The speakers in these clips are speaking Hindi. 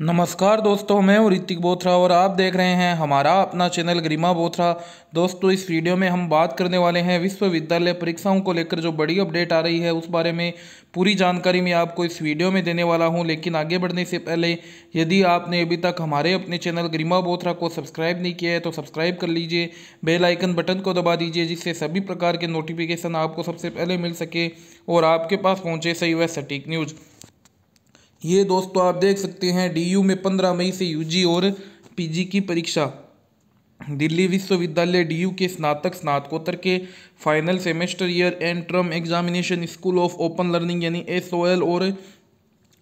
नमस्कार दोस्तों मैं हूँ ऋतिक बोथरा और आप देख रहे हैं हमारा अपना चैनल गरिमा बोथरा दोस्तों इस वीडियो में हम बात करने वाले हैं विश्वविद्यालय परीक्षाओं को लेकर जो बड़ी अपडेट आ रही है उस बारे में पूरी जानकारी मैं आपको इस वीडियो में देने वाला हूं लेकिन आगे बढ़ने से पहले यदि आपने अभी तक हमारे अपने चैनल गरिमा बोथरा को सब्सक्राइब नहीं किया है तो सब्सक्राइब कर लीजिए बेल आइकन बटन को दबा दीजिए जिससे सभी प्रकार के नोटिफिकेशन आपको सबसे पहले मिल सके और आपके पास पहुँचे सही व सटीक न्यूज़ ये दोस्तों आप देख सकते हैं डीयू में पंद्रह मई से यूजी और पीजी की परीक्षा दिल्ली विश्वविद्यालय डीयू के स्नातक स्नातकोत्तर के final semester year end term examination school of open learning यानी एस और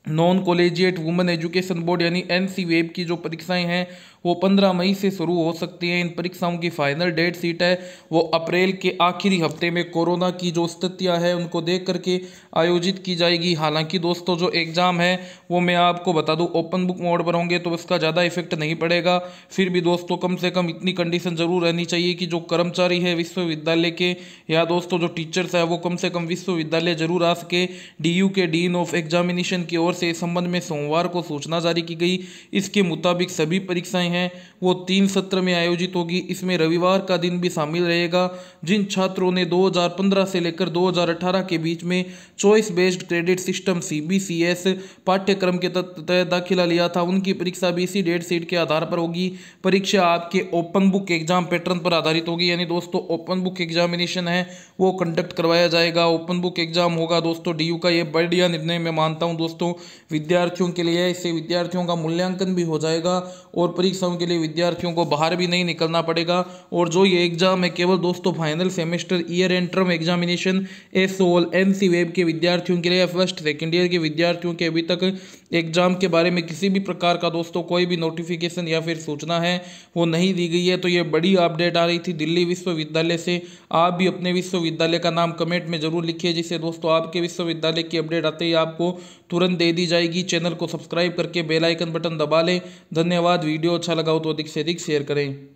non collegiate women education board यानी एन सी वेब की जो परीक्षाएं हैं वो पंद्रह मई से शुरू हो सकती हैं इन परीक्षाओं की फाइनल डेट सीट है वो अप्रैल के आखिरी हफ्ते में कोरोना की जो स्थितियां हैं उनको देख करके आयोजित की जाएगी हालांकि दोस्तों जो एग्ज़ाम है वो मैं आपको बता दूं ओपन बुक मोड पर होंगे तो उसका ज़्यादा इफेक्ट नहीं पड़ेगा फिर भी दोस्तों कम से कम इतनी कंडीशन ज़रूर रहनी चाहिए कि जो कर्मचारी है विश्वविद्यालय के या दोस्तों जो टीचर्स है वो कम से कम विश्वविद्यालय ज़रूर आ सके डी के डीन ऑफ एग्जामिनेशन की ओर ओर से इस संबंध में सोमवार को सूचना जारी की गई इसके मुताबिक सभी परीक्षाएं हैं वो तीन सत्र में आयोजित होगी इसमें रविवार का दिन भी शामिल रहेगा जिन छात्रों ने 2015 से लेकर 2018 के बीच में choice based credit system CBCS पाठ्यक्रम के तहत दाखिला लिया था उनकी परीक्षा भी इसी डेट सीट के आधार पर होगी परीक्षा आपके ओपन बुक एग्जाम पैटर्न पर आधारित होगी यानी दोस्तों ओपन बुक एग्जामिनेशन है वो कंडक्ट करवाया जाएगा ओपन बुक एग्जाम होगा दोस्तों डी का ये बढ़िया निर्णय मैं मानता हूँ दोस्तों विद्यार्थियों के लिए इससे विद्यार्थियों का मूल्यांकन भी हो जाएगा और परीक्षाओं के लिए विद्यार्थियों को बाहर भी नहीं निकलना पड़ेगा और जो ये एग्ज़ाम है केवल दोस्तों final semester year end term examination S O L N C web के विद्यार्थियों के लिए फर्स्ट सेकेंड ईयर के विद्यार्थियों के अभी तक एग्ज़ाम के बारे में किसी भी प्रकार का दोस्तों कोई भी नोटिफिकेशन या फिर सूचना है वो नहीं दी गई है तो ये बड़ी अपडेट आ रही थी दिल्ली विश्वविद्यालय से आप भी अपने विश्वविद्यालय का नाम कमेंट में ज़रूर लिखिए जिससे दोस्तों आपके विश्वविद्यालय की अपडेट आते ही आपको तुरंत दे दी जाएगी चैनल को सब्सक्राइब करके बेलाइकन बटन दबा लें धन्यवाद वीडियो अच्छा लगा हो तो अधिक से अधिक शेयर करें